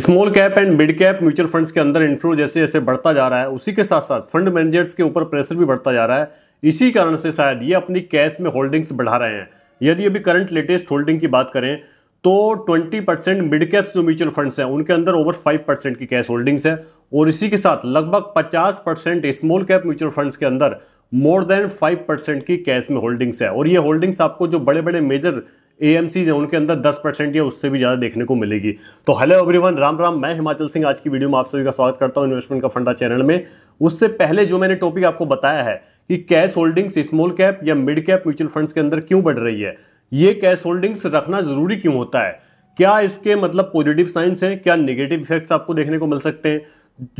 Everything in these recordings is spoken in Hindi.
small cap and mid cap mutual funds के अंदर इन्फ्लो जैसे जैसे बढ़ता जा रहा है उसी के साथ साथ फंड मैनेजर्स के ऊपर प्रेशर भी बढ़ता जा रहा है इसी कारण से शायद ये अपनी कैश में होल्डिंग्स बढ़ा रहे हैं यदि अभी करंट लेटेस्ट होल्डिंग की बात करें तो 20 परसेंट मिड कैप्स जो म्यूचुअल फंड्स हैं उनके अंदर ओवर 5 परसेंट की कैश होल्डिंग्स है और इसी के साथ लगभग 50 percent small cap mutual funds के अंदर मोर देन 5 परसेंट की कैश में होल्डिंग्स है और ये होल्डिंग्स आपको जो बड़े बड़े मेजर ए एम सीज हैं उनके अंदर 10 परसेंट या उससे भी ज़्यादा देखने को मिलेगी तो हेलो एवरीवन राम राम मैं हिमाचल सिंह आज की वीडियो में आप सभी का स्वागत करता हूँ इन्वेस्टमेंट का फंडा चैनल में उससे पहले जो मैंने टॉपिक आपको बताया है कि कैश होल्डिंग्स स्मॉल कैप या मिड कैप म्यूचुअल फंड्स के अंदर क्यों बढ़ रही है ये कैश होल्डिंग्स रखना ज़रूरी क्यों होता है क्या इसके मतलब पॉजिटिव साइंस हैं क्या निगेटिव इफेक्ट्स आपको देखने को मिल सकते हैं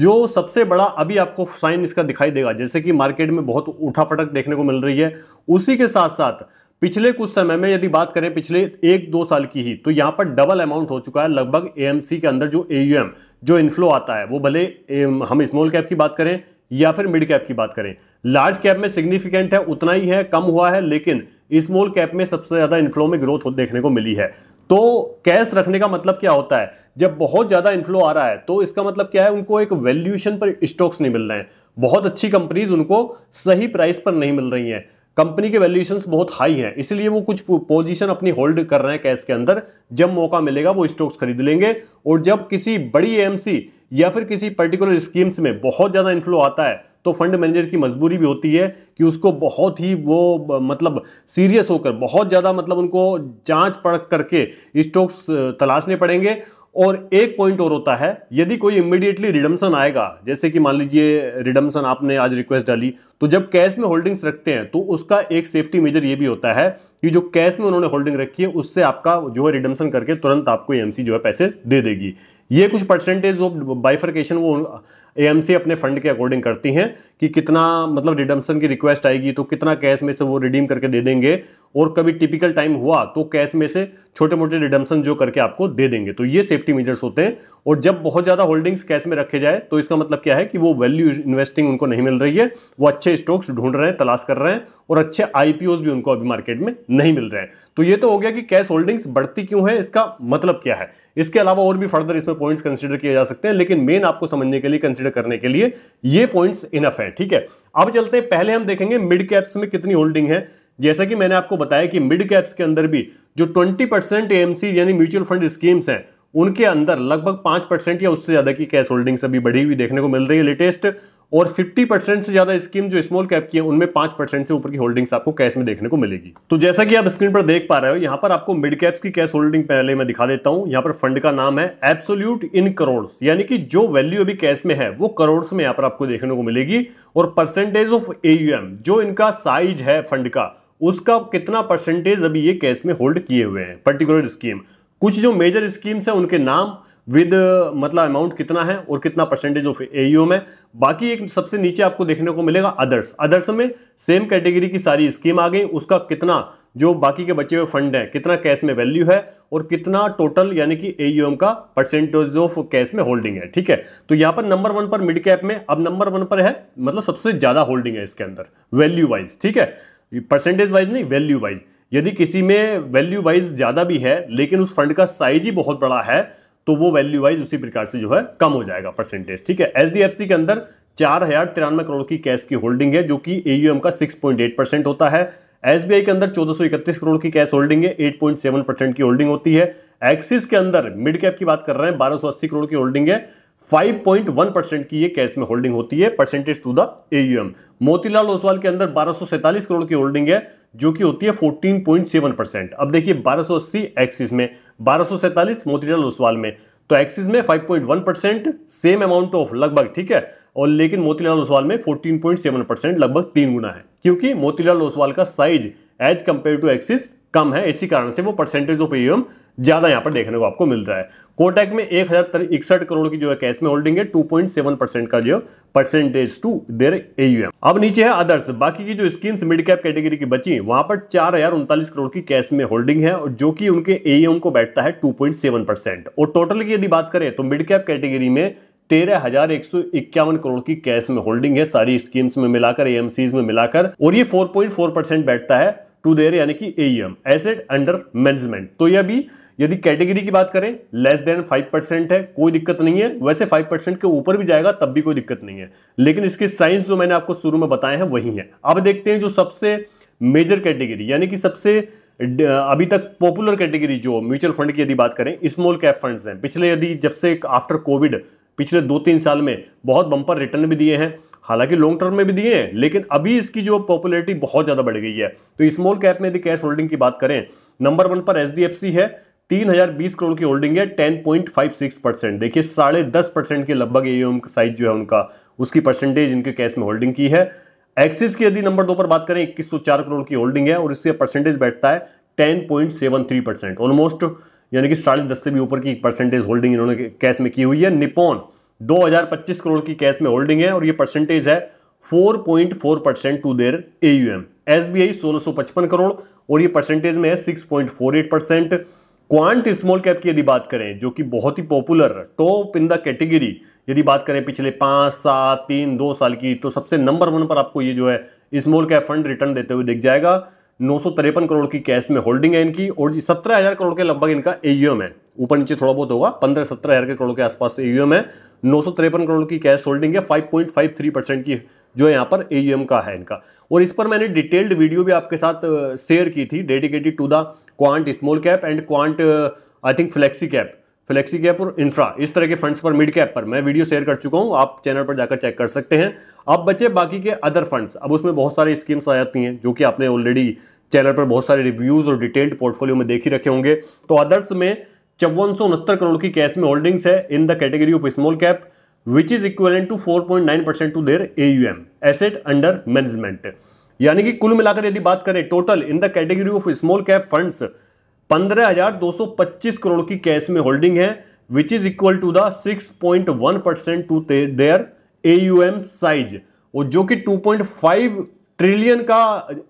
जो सबसे बड़ा अभी आपको साइन इसका दिखाई देगा जैसे कि मार्केट में बहुत उठा फटक देखने को मिल रही है उसी के साथ साथ पिछले कुछ समय में यदि बात करें पिछले एक दो साल की ही तो यहां पर डबल अमाउंट हो चुका है लगभग एएमसी के अंदर जो एयूएम जो इनफ्लो आता है वो भले हम स्मॉल कैप की बात करें या फिर मिड कैप की बात करें लार्ज कैप में सिग्निफिकेंट है उतना ही है कम हुआ है लेकिन स्मॉल कैप में सबसे ज़्यादा इन्फ्लो में ग्रोथ देखने को मिली है तो कैश रखने का मतलब क्या होता है जब बहुत ज़्यादा इन्फ्लो आ रहा है तो इसका मतलब क्या है उनको एक वैल्यूएशन पर स्टॉक्स नहीं मिल रहे हैं बहुत अच्छी कंपनीज उनको सही प्राइस पर नहीं मिल रही हैं कंपनी के वैल्यूशन बहुत हाई हैं इसलिए वो कुछ पोजीशन अपनी होल्ड कर रहे हैं कैश के अंदर जब मौका मिलेगा वो स्टॉक्स खरीद लेंगे और जब किसी बड़ी एएमसी या फिर किसी पर्टिकुलर स्कीम्स में बहुत ज़्यादा इन्फ्लो आता है तो फंड मैनेजर की मजबूरी भी होती है कि उसको बहुत ही वो मतलब सीरियस होकर बहुत ज़्यादा मतलब उनको जांच पड़ करके स्टॉक्स तलाशने पड़ेंगे और एक पॉइंट और होता है यदि कोई इमिडिएटली रिडम्सन आएगा जैसे कि मान लीजिए रिडम्सन आपने आज रिक्वेस्ट डाली तो जब कैश में होल्डिंग्स रखते हैं तो उसका एक सेफ्टी मेजर ये भी होता है कि जो कैश में उन्होंने होल्डिंग रखी है उससे आपका जो है रिडम्सन करके तुरंत आपको एम जो है पैसे दे देगी ये कुछ परसेंटेज ऑफ बाइफर्केशन वो एएमसी अपने फंड के अकॉर्डिंग करती हैं कि कितना मतलब रिडम्पशन की रिक्वेस्ट आएगी तो कितना कैश में से वो रिडीम करके दे देंगे और कभी टिपिकल टाइम हुआ तो कैश में से छोटे मोटे रिडम्पशन जो करके आपको दे देंगे तो ये सेफ्टी मेजर्स होते हैं और जब बहुत ज़्यादा होल्डिंग्स कैश में रखे जाए तो इसका मतलब क्या है कि वो वैल्यू इन्वेस्टिंग उनको नहीं मिल रही है वो अच्छे स्टॉक्स ढूंढ रहे हैं तलाश कर रहे हैं और अच्छे आईपीओ भी उनको अभी मार्केट में नहीं मिल रहे हैं तो ये तो हो गया कि कैश होल्डिंग्स बढ़ती क्यों है इसका मतलब क्या है इसके अलावा और भी फर्दर इसमें पॉइंट्स कंसिडर किए जा सकते हैं लेकिन मेन आपको समझने के लिए कंसिडर करने के लिए ये पॉइंट्स इनफ है ठीक है अब चलते हैं पहले हम देखेंगे मिड कैप्स में कितनी होल्डिंग है जैसा कि मैंने आपको बताया कि मिड कैप्स के अंदर भी जो ट्वेंटी परसेंट यानी म्यूचुअल फंड स्कीम्स हैं उनके अंदर लगभग पांच परसेंट या उससे ज्यादा की कैश होल्डिंग्स अभी बढ़ी हुई देखने को मिल रही है लेटेस्ट और 50 परसेंट से ज्यादा स्कीम जो स्मॉल कैप की है उनमें 5 परसेंट से ऊपर की होल्डिंग्स आपको कैश में देखने को मिलेगी तो जैसा कि आप स्क्रीन पर देख पा रहे हो यहाँ पर आपको मिड कैप्स की कैश होल्डिंग पहले मैं दिखा देता हूँ यहाँ पर फंड का नाम है एब्सोल्यूट इन करोड़ यानी कि जो वैल्यू अभी कैश में है वो करोड़ में यहाँ पर आपको देखने को मिलेगी और परसेंटेज ऑफ एयूएम जो इनका साइज है फंड का उसका कितना परसेंटेज अभी ये कैश में होल्ड किए हुए हैं पर्टिकुलर स्कीम कुछ जो मेजर स्कीम्स है उनके नाम विद uh, मतलब अमाउंट कितना है और कितना परसेंटेज ऑफ ए में बाकी एक सबसे नीचे आपको देखने को मिलेगा अदर्स अदर्स में सेम कैटेगरी की सारी स्कीम आ गई उसका कितना जो बाकी के बचे हुए फंड है कितना कैश में वैल्यू है और कितना टोटल यानी कि ए का परसेंटेज ऑफ कैश में होल्डिंग है ठीक है तो यहां पर नंबर वन पर मिड कैप में अब नंबर वन पर है मतलब सबसे ज़्यादा होल्डिंग है इसके अंदर वैल्यू वाइज ठीक है परसेंटेज वाइज नहीं वैल्यू वाइज यदि किसी में वैल्यू वाइज ज़्यादा भी है लेकिन उस फंड का साइज ही बहुत बड़ा है तो वो वैल्यू वाइज उसी प्रकार से जो है कम हो जाएगा परसेंटेज ठीक है एच के अंदर चार हजार तिरानवे करोड़ की कैश की होल्डिंग है जो कि एयूएम का 6.8 परसेंट होता है एसबीआई के अंदर इकतीस करोड़ की कैश होल्डिंग है 8.7 परसेंट की होल्डिंग होती है एक्सिस के अंदर मिड कैप की बात कर रहे हैं अस्सी करोड़ की होल्डिंग है 5.1 परसेंट की ये कैश में होल्डिंग होती है percentage to the AUM Motilal Oswal के अंदर बारह करोड़ की होल्डिंग है जो कि होती है 14.7 परसेंट अब देखिए 1280 एक्सिस में बारह मोतीलाल ओसवाल में तो एक्सिस में 5.1 परसेंट सेम अमाउंट ऑफ लगभग ठीक है और लेकिन मोतीलाल ओसवाल में 14.7 परसेंट लगभग तीन गुना है क्योंकि मोतीलाल ओसवाल का size as compare to Axis कम है इसी कारण से वो परसेंटेज ऑफ एम ज़्यादा यहाँ पर देखने को आपको मिल रहा है कोटेक में एक करोड़ की जो है कैश में होल्डिंग है 2.7 परसेंट का जो परसेंटेज टू देर एयूएम अब नीचे है अदर्स बाकी की जो स्कीम्स मिड कैप कैटेगरी की बची वहां पर चार हजार उनतालीस करोड़ की कैश में होल्डिंग है और जो कि उनके एयूएम को बैठता है 2.7 परसेंट और टोटल की यदि बात करें तो मिड कैप कैटेगरी में तेरह हजार एक सौ इक्यावन करोड़ की कैश में होल्डिंग है सारी स्कीम्स में मिलाकर एएमसीज में मिलाकर और ये 4.4 परसेंट बैठता है टू देर यानी कि एम एसेट अंडर मैनेजमेंट तो यह भी यदि कैटेगरी की बात करें लेस देन फाइव परसेंट है कोई दिक्कत नहीं है वैसे फाइव परसेंट के ऊपर भी जाएगा तब भी कोई दिक्कत नहीं है लेकिन इसके साइंस जो मैंने आपको शुरू में बताए हैं वही है अब देखते हैं जो सबसे मेजर कैटेगरी यानी कि सबसे अभी तक पॉपुलर कैटेगरी जो म्यूचुअल फंड की यदि बात करें स्मॉल कैप फंड्स हैं पिछले यदि जब से आफ्टर कोविड पिछले दो तीन साल में बहुत बम्पर रिटर्न भी दिए हैं हालांकि लॉन्ग टर्म में भी दिए हैं लेकिन अभी इसकी जो पॉपुलैरिटी बहुत ज़्यादा बढ़ गई है तो स्मॉल कैप में यदि कैश होल्डिंग की बात करें नंबर वन पर एच है तीन हजार बीस करोड़ की होल्डिंग है ten point five six percent देखिए साढ़े दस परसेंट के लगभग ये साइज जो है उनका उसकी परसेंटेज इनके कैश में होल्डिंग की है एक्सिस की यदि नंबर दो पर बात करें इक्कीस सौ चार करोड़ की होल्डिंग है और इससे परसेंटेज बैठता है ten point seven three percent almost यानी कि साढ़े दस से भी ऊपर की परसेंटेज होल्डिंग इन्होंने कैश में की हुई है निपोन दो हजार पच्चीस करोड़ की कैश में होल्डिंग है और ये परसेंटेज है four point four percent to their AUM U M S B I सोलह करोड़ और ये परसेंटेज में है six point four eight percent Quant small cap की यदि बात करें जो कि बहुत ही popular top in the category यदि बात करें पिछले पाँच सात तीन दो साल की तो सबसे नंबर वन पर आपको ये जो है स्मॉल कैप फंड रिटर्न देते हुए दिख जाएगा नौ सौ करोड़ की कैश में होल्डिंग है इनकी और सत्रह हजार करोड़ के लगभग इनका एयूएम है ऊपर नीचे थोड़ा बहुत होगा पंद्रह सत्रह हजार के करोड़ के आसपास एयूएम है नौ करोड़ की कैश होल्डिंग है five five point three percent की जो यहाँ पर ए e का है इनका और इस पर मैंने डिटेल्ड वीडियो भी आपके साथ शेयर की थी dedicated to the Quant small cap and Quant I think flexi cap flexi cap और इंफ्रा इस तरह के फंड्स पर मिड कैप पर मैं वीडियो शेयर कर चुका हूँ आप चैनल पर जाकर चेक कर सकते हैं अब बचे बाकी के अदर फंड्स अब उसमें बहुत सारे स्कीम्स आ जाती हैं जो कि आपने ऑलरेडी चैनल पर बहुत सारे रिव्यूज और डिटेल्ड पोर्टफोलियो में देख ही रखे होंगे तो अदर्स में चौवन करोड़ की कैश में होल्डिंग्स है in the category of small cap which is equivalent to nine percent to their AUM asset under management यानी कि कुल मिलाकर यदि बात करें total in the category of small cap funds पच्चीस करोड़ की कैश में होल्डिंग है which is equal to the one percent to their AUM size और जो कि फाइव ट्रिलियन का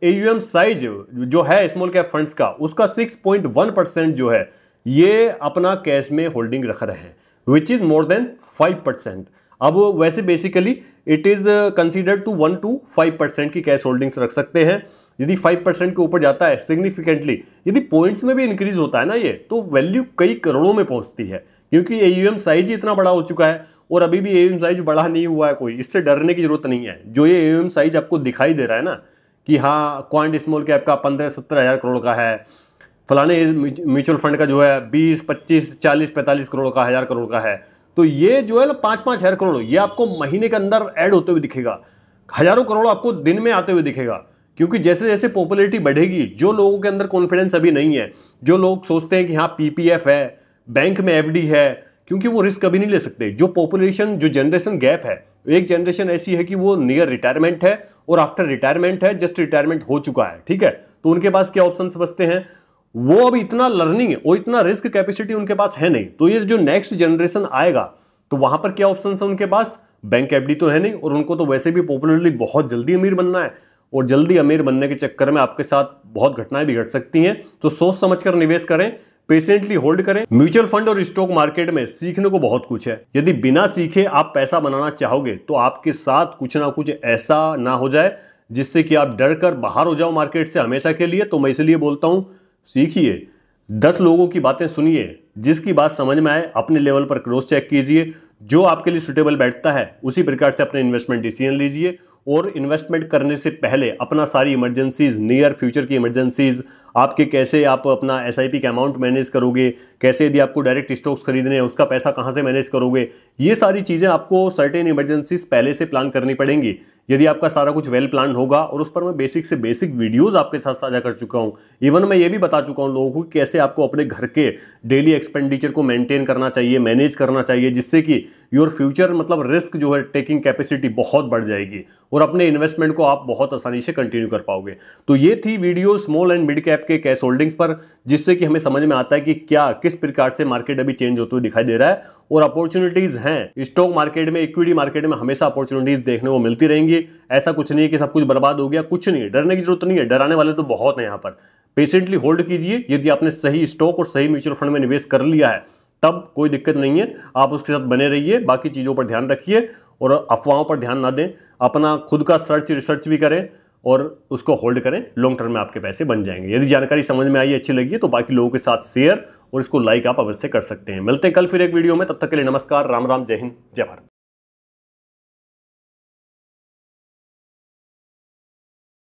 एयूएम साइज जो है स्मॉल कैप फंड्स का उसका सिक्स पॉइंट वन परसेंट जो है ये अपना कैश में होल्डिंग रख रहे हैं which is more than five percent अब वैसे basically it is considered to one to five percent की कैश होल्डिंग्स रख सकते हैं यदि फाइव परसेंट के ऊपर जाता है सिग्निफिकेंटली यदि पॉइंट्स में भी इंक्रीज होता है ना ये तो वैल्यू कई करोड़ों में पहुंचती है क्योंकि ए यू एम साइज ही इतना बड़ा हो चुका है और अभी भी ए यू एम साइज बड़ा नहीं हुआ है कोई इससे डरने की जरूरत नहीं है जो ये ए यू एम साइज आपको दिखाई दे रहा है ना कि हाँ क्वांट स्मॉल कैप का पंद्रह सत्रह हज़ार करोड़ का है फलाने म्यूचुअल फंड का जो है बीस पच्चीस चालीस पैंतालीस करोड़ का हज़ार करोड़ का है तो ये जो है ना पांच पांच हज़ार करोड़ ये आपको महीने के अंदर ऐड होते हुए दिखेगा हज़ारों करोड़ आपको दिन में आते हुए दिखेगा क्योंकि जैसे जैसे पॉपुलरिटी बढ़ेगी जो लोगों के अंदर कॉन्फिडेंस अभी नहीं है जो लोग सोचते हैं कि हाँ पीपीएफ है बैंक में एफडी है क्योंकि वो रिस्क कभी नहीं ले सकते जो पॉपुलेशन जो जनरेशन गैप है एक जनरेशन ऐसी है कि वो नियर रिटायरमेंट है और आफ्टर रिटायरमेंट है जस्ट रिटायरमेंट हो चुका है ठीक है तो उनके पास क्या ऑप्शन बचते हैं वो अब इतना लर्निंग है वो इतना रिस्क कैपेसिटी उनके पास है नहीं तो ये जो नेक्स्ट जनरेशन आएगा तो वहां पर क्या ऑप्शन है उनके पास बैंक एफडी तो है नहीं और उनको तो वैसे भी पॉपुलरली बहुत जल्दी अमीर बनना है और जल्दी अमीर बनने के चक्कर में आपके साथ बहुत घटनाएं भी घट सकती हैं तो सोच समझ कर निवेश करें पेशेंटली होल्ड करें म्यूचुअल फंड और स्टॉक मार्केट में सीखने को बहुत कुछ है यदि बिना सीखे आप पैसा बनाना चाहोगे तो आपके साथ कुछ ना कुछ ऐसा ना हो जाए जिससे कि आप डर कर बाहर हो जाओ मार्केट से हमेशा के लिए तो मैं इसलिए बोलता हूँ सीखिए दस लोगों की बातें सुनिए जिसकी बात समझ में आए अपने लेवल पर क्रॉस चेक कीजिए जो आपके लिए सुटेबल बैठता है उसी प्रकार से अपने इन्वेस्टमेंट डिसीजन लीजिए और इन्वेस्टमेंट करने से पहले अपना सारी इमरजेंसीज नियर फ्यूचर की इमरजेंसीज आपके कैसे आप अपना एस आई पी का अमाउंट मैनेज करोगे कैसे यदि आपको डायरेक्ट स्टॉक्स खरीदने हैं उसका पैसा कहाँ से मैनेज करोगे ये सारी चीज़ें आपको सर्टेन इमरजेंसीज पहले से प्लान करनी पड़ेंगी यदि आपका सारा कुछ वेल प्लान होगा और उस पर मैं बेसिक से बेसिक वीडियोस आपके साथ साझा कर चुका हूं इवन मैं ये भी बता चुका हूँ लोगों को कैसे आपको अपने घर के डेली एक्सपेंडिचर को मेंटेन करना चाहिए मैनेज करना चाहिए जिससे कि योर फ्यूचर मतलब रिस्क जो है टेकिंग कैपेसिटी बहुत बढ़ जाएगी और अपने इन्वेस्टमेंट को आप बहुत आसानी से कंटिन्यू कर पाओगे तो ये थी video small and mid cap के कैश होल्डिंग्स पर जिससे कि हमें समझ में आता है कि क्या किस प्रकार से मार्केट अभी चेंज होते हुए दिखाई दे रहा है और अपॉर्चुनिटीज हैं स्टॉक मार्केट में इक्विटी मार्केट में हमेशा अपॉर्चुनिटीज देखने को मिलती रहेंगी ऐसा कुछ नहीं है कि सब कुछ बर्बाद हो गया कुछ नहीं है डरने की जरूरत नहीं है डराने वाले तो बहुत हैं यहाँ पर पेशेंटली होल्ड कीजिए यदि आपने सही स्टॉक और सही म्यूचुअल फंड में निवेश कर लिया है तब कोई दिक्कत नहीं है आप उसके साथ बने रहिए बाकी चीज़ों पर ध्यान रखिए और अफवाहों पर ध्यान ना दें अपना खुद का सर्च रिसर्च भी करें और उसको होल्ड करें लॉन्ग टर्म में आपके पैसे बन जाएंगे यदि जानकारी समझ में आई अच्छी लगी तो बाकी लोगों के साथ शेयर और इसको लाइक आप अवश्य कर सकते हैं मिलते हैं कल फिर एक वीडियो में तब तक के लिए नमस्कार राम राम जय हिंद जय भारत